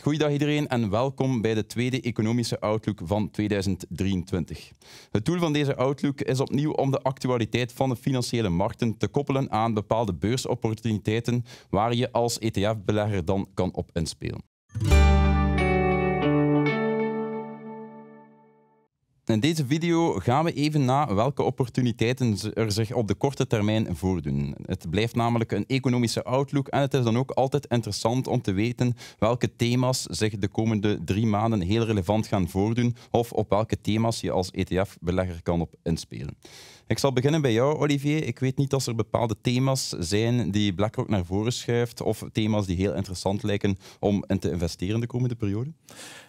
Goeiedag iedereen en welkom bij de tweede economische outlook van 2023. Het doel van deze outlook is opnieuw om de actualiteit van de financiële markten te koppelen aan bepaalde beursopportuniteiten waar je als ETF-belegger dan kan op inspelen. In deze video gaan we even na welke opportuniteiten er zich op de korte termijn voordoen. Het blijft namelijk een economische outlook en het is dan ook altijd interessant om te weten welke thema's zich de komende drie maanden heel relevant gaan voordoen of op welke thema's je als ETF-belegger kan op inspelen. Ik zal beginnen bij jou, Olivier. Ik weet niet of er bepaalde thema's zijn die BlackRock naar voren schuift of thema's die heel interessant lijken om in te investeren de komende periode.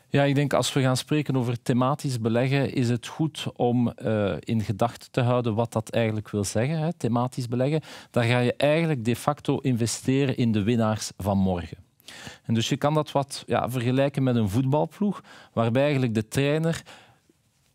Ja, ik denk als we gaan spreken over thematisch beleggen, is het goed om eh, in gedachten te houden wat dat eigenlijk wil zeggen. Hè, thematisch beleggen, daar ga je eigenlijk de facto investeren in de winnaars van morgen. En dus je kan dat wat ja, vergelijken met een voetbalploeg, waarbij eigenlijk de trainer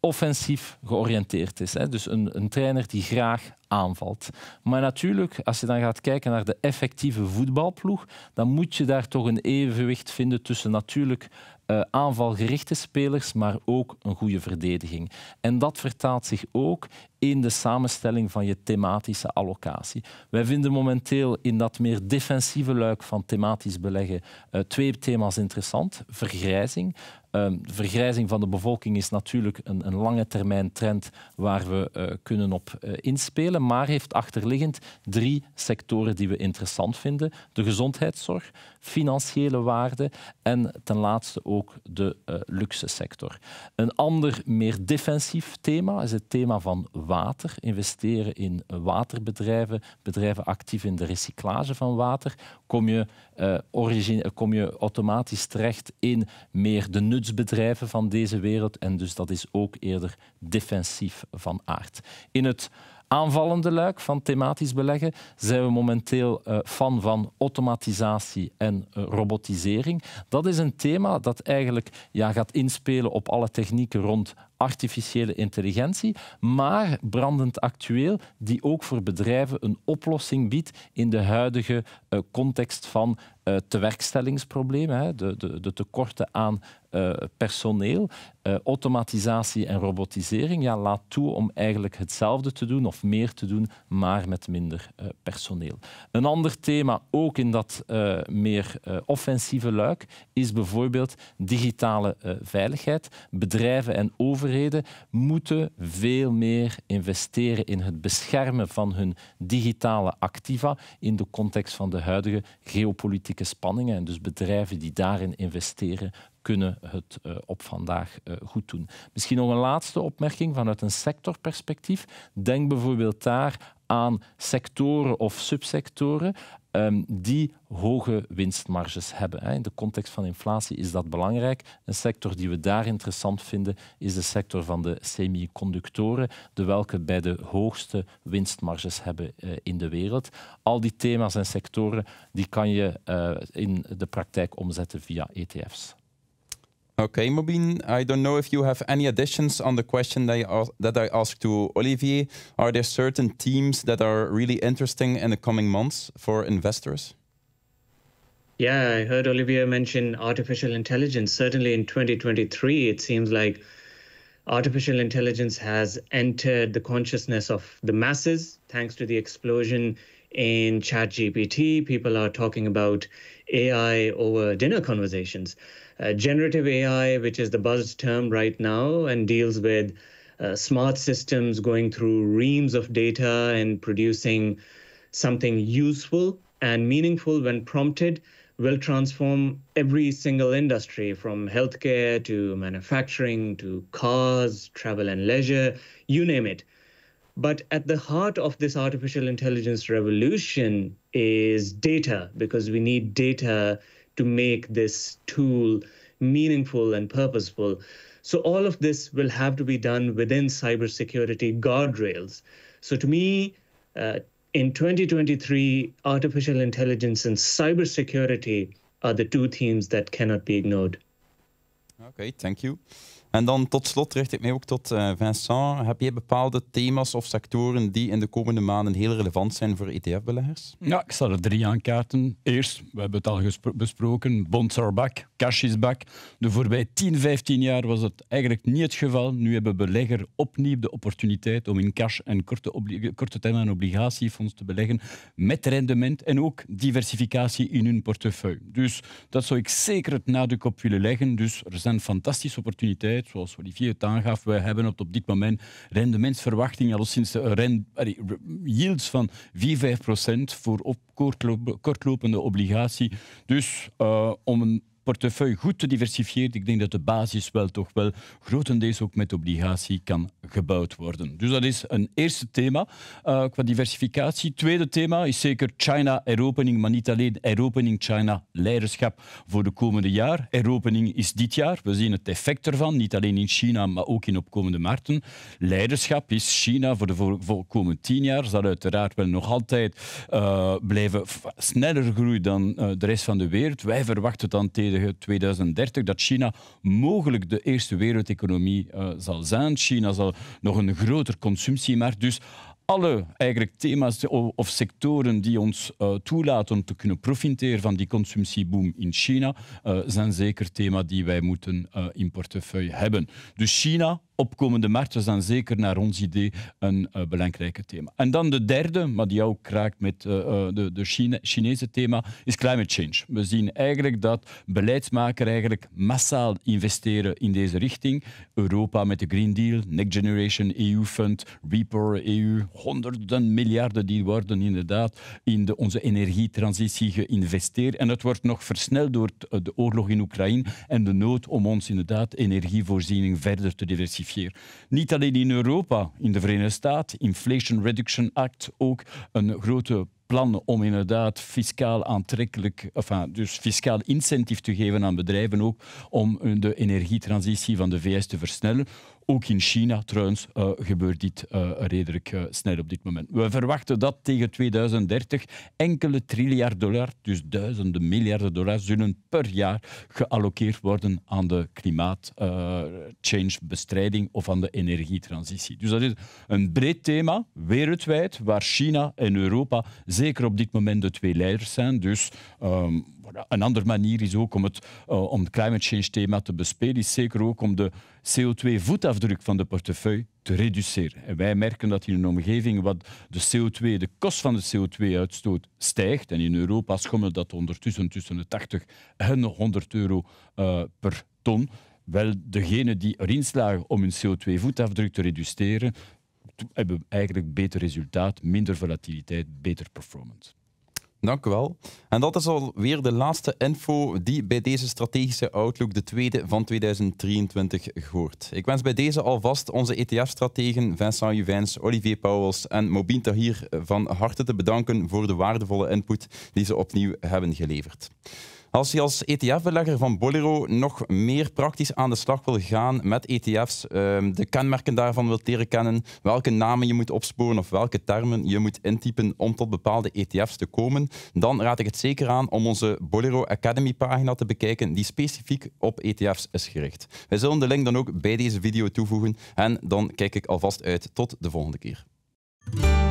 offensief georiënteerd is. Hè? Dus een, een trainer die graag aanvalt. Maar natuurlijk, als je dan gaat kijken naar de effectieve voetbalploeg, dan moet je daar toch een evenwicht vinden tussen natuurlijk eh, aanvalgerichte spelers, maar ook een goede verdediging. En dat vertaalt zich ook in de samenstelling van je thematische allocatie. Wij vinden momenteel in dat meer defensieve luik van thematisch beleggen eh, twee thema's interessant. Vergrijzing. Ehm, de vergrijzing van de bevolking is natuurlijk een, een lange termijn trend waar we eh, kunnen op eh, inspelen, maar heeft achterliggend drie sectoren die we interessant vinden. De gezondheidszorg, financiële waarde en ten laatste ook de eh, luxe sector. Een ander meer defensief thema is het thema van water. Investeren in waterbedrijven, bedrijven actief in de recyclage van water. Kom je, kom je automatisch terecht in meer de nut bedrijven van deze wereld. En dus dat is ook eerder defensief van aard. In het aanvallende luik van thematisch beleggen zijn we momenteel eh, fan van automatisatie en eh, robotisering. Dat is een thema dat eigenlijk ja, gaat inspelen op alle technieken rond artificiële intelligentie, maar brandend actueel, die ook voor bedrijven een oplossing biedt in de huidige eh, context van uh, tewerkstellingsproblemen, hè, de, de, de, tekorten aan eh, personeel, automatisatie en robotisering, ja, laat toe om eigenlijk hetzelfde te doen of meer te doen, maar met minder personeel. Een ander thema, ook in dat meer offensieve luik, is bijvoorbeeld digitale veiligheid. Bedrijven en overheden moeten veel meer investeren in het beschermen van hun digitale activa in de context van de huidige geopolitieke spanningen. En dus bedrijven die daarin investeren, kunnen het eh, op vandaag eh, goed doen. Misschien nog een laatste opmerking vanuit een sectorperspectief. Denk bijvoorbeeld daar aan sectoren of subsectoren Ehm, die hoge winstmarges hebben. Hè. In de context van inflatie is dat belangrijk. Een sector die we daar interessant vinden is de sector van de semiconductoren, de welke bij de hoogste winstmarges hebben eh, in de wereld. Al die thema's en sectoren die kan je eh, in de praktijk omzetten via ETF's. Okay, Mobin, I don't know if you have any additions on the question that I, that I asked to Olivier. Are there certain teams that are really interesting in the coming months for investors? Yeah, I heard Olivier mention artificial intelligence. Certainly in 2023, it seems like artificial intelligence has entered the consciousness of the masses thanks to the explosion in Chat GPT. People are talking about AI over dinner conversations. Uh, generative AI, which is the buzz term right now, and deals with uh, smart systems going through reams of data and producing something useful and meaningful when prompted, will transform every single industry from healthcare to manufacturing to cars, travel and leisure, you name it. But at the heart of this artificial intelligence revolution is data, because we need data to make this tool meaningful and purposeful. So all of this will have to be done within cybersecurity guardrails. So to me, uh, in 2023, artificial intelligence and cybersecurity are the two themes that cannot be ignored. Okay, thank you. En dan tot slot richt ik mij ook tot eh, Vincent. Heb je bepaalde thema's of sectoren die in de komende maanden heel relevant zijn voor ETF-beleggers? Ja, ik zal er drie aankaarten. Eerst, we hebben het al besproken, bonds are back, cash is back. De voorbij 10, 15 jaar was dat eigenlijk niet het geval. Nu hebben beleggers opnieuw de opportuniteit om in cash en korte, korte termijn obligatiefonds te beleggen met rendement en ook diversificatie in hun portefeuille. Dus dat zou ik zeker het nadruk op willen leggen. Dus er zijn fantastische opportuniteiten zoals Olivier het aangaf, we hebben op, op dit moment rendementsverwachting al sinds de rend, yields van 4, 5 voor op kortlopende obligatie. Dus eh, om een portefeuille goed gediversifieerd. Ik denk dat de basis wel toch wel grotendeels ook met obligatie kan gebouwd worden. Dus dat is een eerste thema eh, qua diversificatie. Tweede thema is zeker China heropening, maar niet alleen heropening China leiderschap voor de komende jaar. Heropening is dit jaar. We zien het effect ervan, niet alleen in China, maar ook in opkomende markten. Leiderschap is China voor de voor, komende tien jaar. Zal uiteraard wel nog altijd eh, blijven sneller groeien dan eh, de rest van de wereld. Wij verwachten dan tegen 2030 dat China mogelijk de eerste wereldeconomie eh, zal zijn. China zal nog een groter consumptiemarkt. Dus alle eigenlijk thema's of, sectoren die ons eh, toelaten te kunnen profiteren van die consumptieboom in China, eh, zijn zeker thema's die wij moeten in portefeuille hebben. Dus China opkomende markt was dan zeker naar ons idee een uh, belangrijke thema. En dan de derde, maar die ook kraakt met uh, de, de Chinese thema, is climate change. We zien eigenlijk dat beleidsmakers eigenlijk massaal investeren in deze richting. Europa met de Green Deal, Next Generation EU Fund, REPowerEU, EU, honderden miljarden die worden inderdaad in de, onze energietransitie geïnvesteerd. En dat wordt nog versneld door de oorlog in Oekraïne en de nood om ons inderdaad energievoorziening verder te diversifiëren. Niet alleen in Europa, in de Verenigde Staten, Inflation Reduction Act ook een grote plan om inderdaad fiscaal aantrekkelijk, enfin, dus fiscaal incentive te geven aan bedrijven ook om de energietransitie van de VS te versnellen. Ook in China trouwens eh, gebeurt dit eh, redelijk eh, snel op dit moment. We verwachten dat tegen 2030 enkele triljard dollar, dus duizenden miljarden dollar, zullen per jaar geallockeerd worden aan de klimaatchangebestrijding of aan de energietransitie. Dus dat is een breed thema, wereldwijd, waar China en Europa zeker op dit moment de twee leiders zijn. Dus ehm, een andere manier is ook om het, eh, om het climate change thema te bespelen, is zeker ook om de CO2-voetafdruk van de portefeuille te reduceren. En wij merken dat in een omgeving wat de CO2, de kost van de CO2-uitstoot stijgt, en in Europa schommelt dat ondertussen tussen de 80 en de 100 euro eh, per ton, wel degenen die erin slagen om hun CO2-voetafdruk te reduceren, hebben eigenlijk beter resultaat, minder volatiliteit, beter performance. Dank u wel. En dat is alweer de laatste info die bij deze strategische outlook, de tweede van 2023, hoort. Ik wens bij deze alvast onze ETF-strategen Vincent Juvens, Olivier Pauwels en Mobin Tahir van harte te bedanken voor de waardevolle input die ze opnieuw hebben geleverd. Als je als ETF-belegger van Bolero nog meer praktisch aan de slag wil gaan met ETF's, ehm, de kenmerken daarvan wilt leren kennen, welke namen je moet opsporen of welke termen je moet intypen om tot bepaalde ETF's te komen, dan raad ik het zeker aan om onze Bolero Academy pagina te bekijken die specifiek op ETF's is gericht. Wij zullen de link dan ook bij deze video toevoegen en dan kijk ik alvast uit tot de volgende keer.